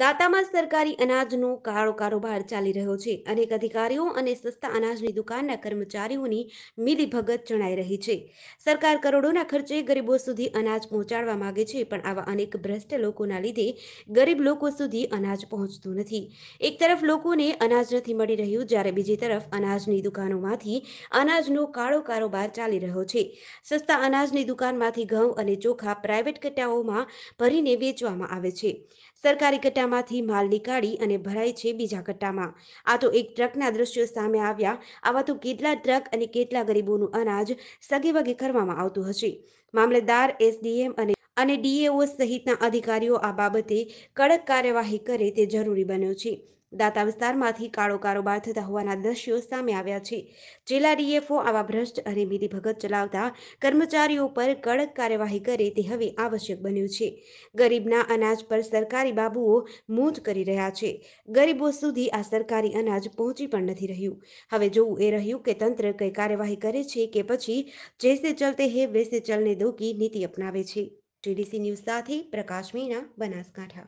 દાતામાં સરકારી અનાજનો કાળો કારોબાર ચાલી રહ્યો છે અનેક અધિકારીઓ અને સસ્તા અનાજની દુકાનના કર્મચારીઓની મિલીભગત જણાઈ રહી છે સરકાર કરોડોના ખર્ચે ગરીબો સુધી અનાજ પહોંચાડવા માંગે છે પણ આવા અનેક ભ્રષ્ટ લોકોના લીધે ગરીબ લોકો સુધી અનાજ પહોંચતું નથી એક તરફ લોકોને અનાજ નથી મળી રહ્યું જ્યારે બીજી તરફ અનાજની દુકાનોમાંથી અનાજનો કાળો કારોબાર ચાલી રહ્યો છે સસ્તા અનાજની દુકાનમાંથી ઘઉં અને ચોખા પ્રાઇવેટ કટાઓમાં ભરીને વેચવામાં આવે છે સરકારી કટા કટ્ટામાંથી માલ નીકાળી અને ભરાય છે બીજા કટ્ટામાં આ તો એક ટ્રકના દ્રશ્યો સામે આવ્યા આવા તો કેટલા ટ્રક અને કેટલા ગરીબોનું અનાજ સગેવગે કરવામાં આવતું હશે મામલતદાર એસડીએમ અને અને ડીએઓ સહિતના અધિકારીઓ આ બાબતે કડક કાર્યવાહી કરે તે જરૂરી બન્યો છે દાતા વિસ્તારમાંથી કાળો કારોબાર થતા હોવાના દ્રશ્યો સામે આવ્યા છે જિલ્લા ડીએફઓ આવા ભ્રષ્ટ અને વિધિ ભગત ચલાવતા કર્મચારીઓ પર કડક કાર્યવાહી કરે તે હવે આવશ્યક બન્યું છે ગરીબના અનાજ પર સરકારી બાબુઓ મોજ કરી રહ્યા છે ગરીબો સુધી આ સરકારી અનાજ પહોંચી પણ નથી રહ્યું હવે જોવું એ રહ્યું કે તંત્ર કઈ કાર્યવાહી કરે છે કે પછી જેસે ચલતે હે વેસે ચલને દો નીતિ અપનાવે છે ટીડીસી ન્યૂઝ સાથે પ્રકાશ મીણા બનાસકાંઠા